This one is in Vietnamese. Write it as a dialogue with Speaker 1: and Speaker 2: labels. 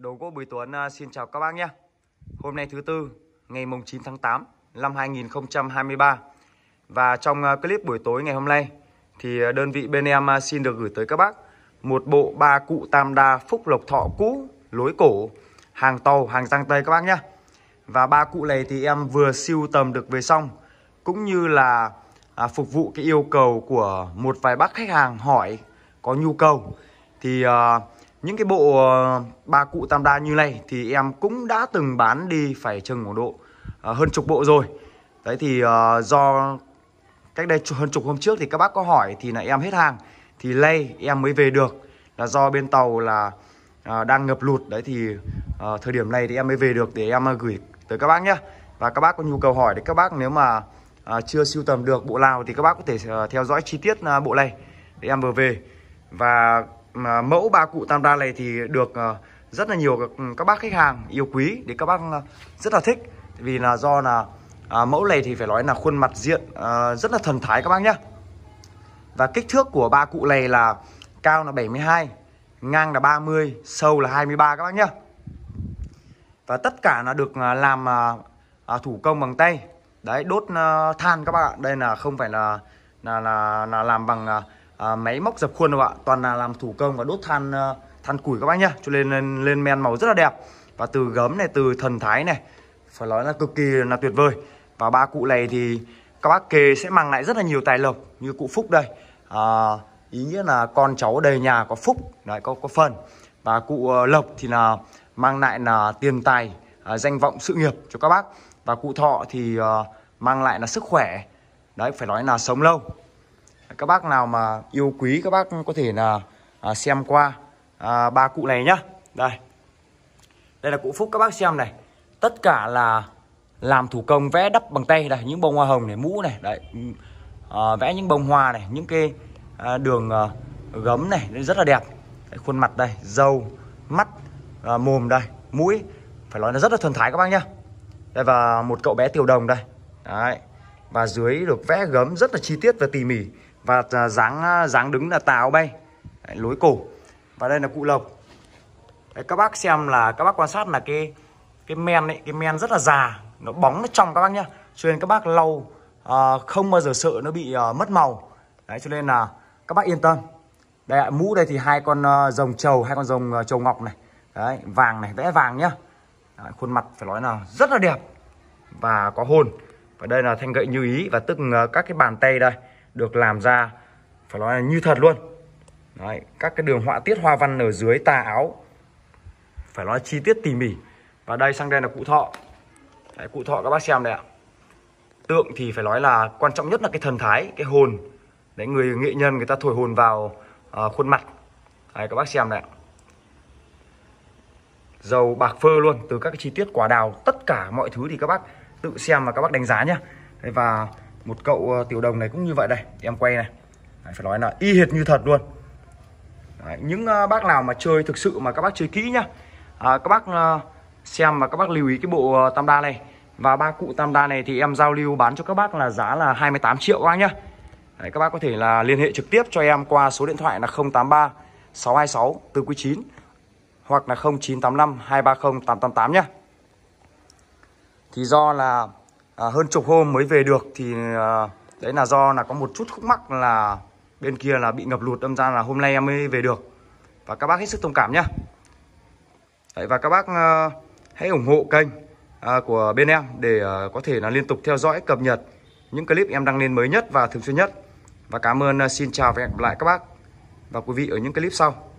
Speaker 1: Đồ gỗ Bùi Tuấn à, xin chào các bác nhé. Hôm nay thứ tư, ngày mùng 9 tháng 8 năm 2023. Và trong à, clip buổi tối ngày hôm nay thì à, đơn vị bên em xin được gửi tới các bác một bộ ba cụ tam đa phúc lộc thọ cũ, lối cổ, hàng tàu, hàng giang tây các bác nhé. Và ba cụ này thì em vừa siêu tầm được về xong cũng như là à, phục vụ cái yêu cầu của một vài bác khách hàng hỏi có nhu cầu thì uh, những cái bộ ờ, ba cụ tam đa như này thì em cũng đã từng bán đi phải chừng một độ ờ, hơn chục bộ rồi đấy thì ờ, do cách đây hơn chục hôm trước thì các bác có hỏi thì là em hết hàng thì lay em mới về được là do bên tàu là à, đang ngập lụt đấy thì à, thời điểm này thì em mới về được để em gửi tới các bác nhé và các bác có nhu cầu hỏi thì các bác nếu mà à, chưa sưu tầm được bộ nào thì các bác có thể à, theo dõi chi tiết à, bộ này để em vừa về và mà mẫu ba cụ tam đa này thì được ờ, rất là nhiều các bác khách hàng yêu quý để các bác ờ, rất là thích vì là do là à, mẫu này thì phải nói là khuôn mặt diện à, rất là thần thái các bác nhá và kích thước của ba cụ này là cao là 72 ngang là 30 sâu là 23 các bác nhá và tất cả là được làm à, thủ công bằng tay đấy đốt à, than các bạn đây là không phải là là là, là làm bằng à, À, máy móc dập khuôn đâu ạ toàn là làm thủ công và đốt than ờ, than củi các bác nhá cho nên lên, lên men màu rất là đẹp và từ gấm này từ thần thái này phải nói là cực kỳ là tuyệt vời và ba cụ này thì các bác kề sẽ mang lại rất là nhiều tài lộc như cụ phúc đây à, ý nghĩa là con cháu đầy nhà có phúc đấy có có phần và cụ ờ, lộc thì là mang lại là tiền tài à, danh vọng sự nghiệp cho các bác và cụ thọ thì à, mang lại là sức khỏe đấy phải nói là sống lâu các bác nào mà yêu quý các bác có thể là à, xem qua à, ba cụ này nhá đây đây là cụ phúc các bác xem này tất cả là làm thủ công vẽ đắp bằng tay đây những bông hoa hồng này mũ này đấy ừ, à, vẽ những bông hoa này những cái à, đường à, gấm này rất là đẹp đấy, khuôn mặt đây dâu mắt à, mồm đây mũi phải nói là rất là thần thái các bác nhá đây và một cậu bé tiểu đồng đây đấy và dưới được vẽ gấm rất là chi tiết và tỉ mỉ và à, dáng à, dáng đứng là tà bay Đấy, lối cổ và đây là cụ lộc Đấy, các bác xem là các bác quan sát là cái cái men ấy cái men rất là già nó bóng nó trong các bác nhá cho nên các bác lau à, không bao giờ sợ nó bị à, mất màu đấy cho nên là các bác yên tâm đây mũ đây thì hai con uh, rồng trầu hai con rồng uh, trầu ngọc này đấy vàng này vẽ vàng nhá đấy, khuôn mặt phải nói là rất là đẹp và có hồn và đây là thanh gậy như ý và tức uh, các cái bàn tay đây được làm ra phải nói là như thật luôn Đấy, các cái đường họa tiết hoa văn ở dưới tà áo phải nói chi tiết tỉ mỉ và đây sang đây là cụ thọ Đấy, cụ thọ các bác xem này ạ tượng thì phải nói là quan trọng nhất là cái thần thái cái hồn Đấy, người nghệ nhân người ta thổi hồn vào à, khuôn mặt Đấy, các bác xem này ạ. dầu bạc phơ luôn từ các cái chi tiết quả đào tất cả mọi thứ thì các bác tự xem và các bác đánh giá nhé và một cậu ờ, tiểu đồng này cũng như vậy đây em quay này Đấy, phải nói là y hệt như thật luôn Đấy, những ờ, bác nào mà chơi thực sự mà các bác chơi kỹ nhá à, các bác ờ, xem và các bác lưu ý cái bộ tam đa này và ba cụ tam đa này thì em giao lưu bán cho các bác là giá là 28 triệu các bác nhá Đấy, các bác có thể là liên hệ trực tiếp cho em qua số điện thoại là 083 626 4Q9 hoặc là 0985 230 888 nhá thì do là à, hơn chục hôm mới về được thì à, đấy là do là có một chút khúc mắc là bên kia là bị ngập lụt đâm ra là hôm nay em mới về được và các bác hết sức thông cảm nhá đấy, và các bác à, hãy ủng hộ kênh à, của bên em để à, có thể là liên tục theo dõi cập nhật những clip em đăng lên mới nhất và thường xuyên nhất và cảm ơn à, xin chào và hẹn gặp lại các bác và quý vị ở những clip sau